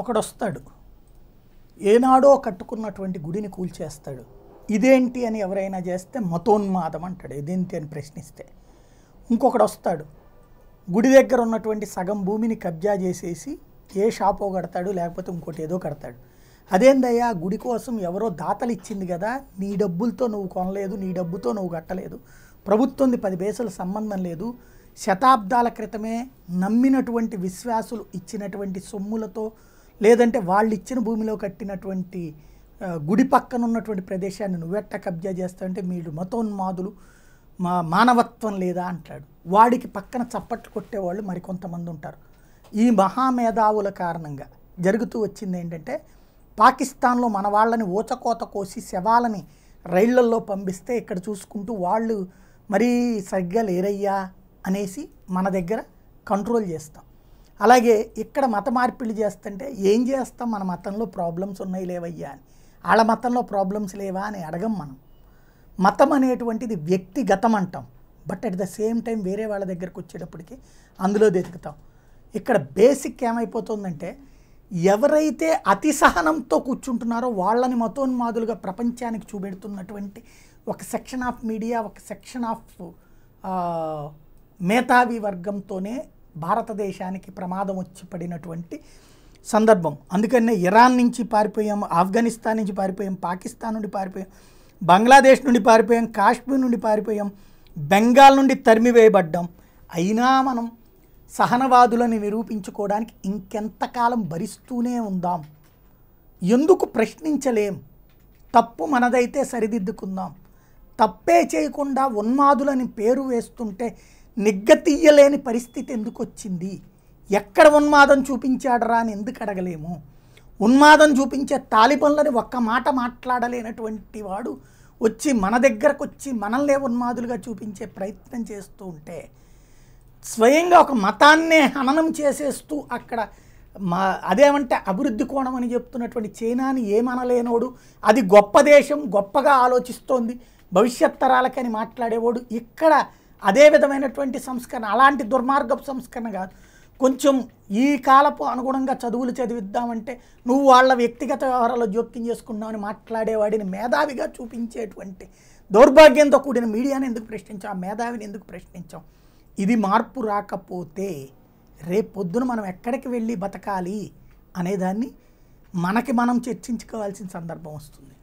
ఒకడు వస్తాడు ఏనాడో కట్టుకున్నటువంటి గుడిని కూల్చేస్తాడు ఇదేంటి అని ఎవరైనా చేస్తే మతోన్మాదం అంటాడు ఇదేంటి అని ప్రశ్నిస్తే ఇంకొకడు వస్తాడు గుడి దగ్గర ఉన్నటువంటి సగం భూమిని కబ్జా చేసేసి ఏ షాపో కడతాడు లేకపోతే ఇంకోటి ఏదో కడతాడు అదేందయ్యా గుడి కోసం ఎవరో దాతలు ఇచ్చింది కదా నీ డబ్బులతో నువ్వు కొనలేదు నీ డబ్బుతో నువ్వు కట్టలేదు ప్రభుత్వంది పది బేసల సంబంధం లేదు శతాబ్దాల క్రితమే నమ్మినటువంటి విశ్వాసులు ఇచ్చినటువంటి సొమ్ములతో లేదంటే వాళ్ళు ఇచ్చిన భూమిలో కట్టినటువంటి గుడి పక్కన ఉన్నటువంటి ప్రదేశాన్ని నువ్వెట్ట కబ్జా చేస్తావంటే మీరు మతోన్మాదులు మా మానవత్వం లేదా అంటాడు వాడికి పక్కన చప్పట్లు కొట్టేవాళ్ళు మరికొంతమంది ఉంటారు ఈ మహామేధావుల కారణంగా జరుగుతూ వచ్చింది ఏంటంటే పాకిస్తాన్లో మన వాళ్ళని ఊచకోత కోసి శవాలని రైళ్లల్లో పంపిస్తే ఇక్కడ చూసుకుంటూ వాళ్ళు మరీ సరిగ్గా లేరయ్యా అనేసి మన దగ్గర కంట్రోల్ చేస్తాం అలాగే ఇక్కడ మత మార్పిడి చేస్తుంటే ఏం చేస్తాం మన మతంలో ప్రాబ్లమ్స్ ఉన్నాయి లేవయ్యా అని వాళ్ళ మతంలో ప్రాబ్లమ్స్ లేవా అని అడగం మనం మతం అనేటువంటిది వ్యక్తిగతం అంటాం but at the same time వేరే వాళ్ళ దగ్గరకు వచ్చేటప్పటికి అందులో వెతుకుతాం ఇక్కడ బేసిక్ ఏమైపోతుందంటే ఎవరైతే అతి సహనంతో కూర్చుంటున్నారో వాళ్ళని మతోన్మాదులుగా ప్రపంచానికి చూపెడుతున్నటువంటి ఒక సెక్షన్ ఆఫ్ మీడియా ఒక సెక్షన్ ఆఫ్ మేధావి వర్గంతోనే భారతదేశానికి ప్రమాదం వచ్చి పడినటువంటి సందర్భం అందుకనే ఇరాన్ నుంచి పారిపోయాం ఆఫ్ఘనిస్తాన్ నుంచి పారిపోయాం పాకిస్తాన్ నుండి పారిపోయాం బంగ్లాదేశ్ నుండి పారిపోయాం కాశ్మీర్ నుండి పారిపోయాం బెంగాల్ నుండి తరిమివేయబడ్డాం అయినా మనం సహనవాదులని నిరూపించుకోవడానికి ఇంకెంతకాలం భరిస్తూనే ఉందాం ఎందుకు ప్రశ్నించలేం తప్పు మనదైతే సరిదిద్దుకుందాం తప్పే చేయకుండా ఉన్మాదులని పేరు వేస్తుంటే నిగ్గతీయలేని పరిస్థితి ఎందుకు వచ్చింది ఎక్కడ ఉన్మాదం చూపించాడరా అని ఎందుకు అడగలేము ఉన్మాదం చూపించే తాలిబన్లని ఒక్క మాట మాట్లాడలేనటువంటి వాడు వచ్చి మన దగ్గరకు వచ్చి మనల్నే ఉన్మాదులుగా చూపించే ప్రయత్నం చేస్తూ ఉంటే స్వయంగా ఒక మతాన్నే హననం చేసేస్తూ అక్కడ మా అదేమంటే అభివృద్ధి కోణం అని చెప్తున్నటువంటి చైనాని ఏమనలేనోడు అది గొప్ప దేశం గొప్పగా ఆలోచిస్తోంది భవిష్యత్ తరాలకని మాట్లాడేవాడు ఇక్కడ అదే విధమైనటువంటి సంస్కరణ అలాంటి దుర్మార్గపు సంస్కరణ కాదు కొంచెం ఈ కాలపు అనుగుణంగా చదువులు చదివిద్దామంటే నువ్వు వాళ్ళ వ్యక్తిగత వ్యవహారాలు జోక్యం చేసుకున్నావు అని మాట్లాడేవాడిని మేధావిగా చూపించేటువంటి దౌర్భాగ్యంతో కూడిన మీడియాని ఎందుకు ప్రశ్నించాం మేధావిని ఎందుకు ప్రశ్నించాం ఇది మార్పు రాకపోతే రేపు పొద్దున మనం ఎక్కడికి వెళ్ళి బతకాలి అనేదాన్ని మనకి మనం చర్చించుకోవాల్సిన సందర్భం వస్తుంది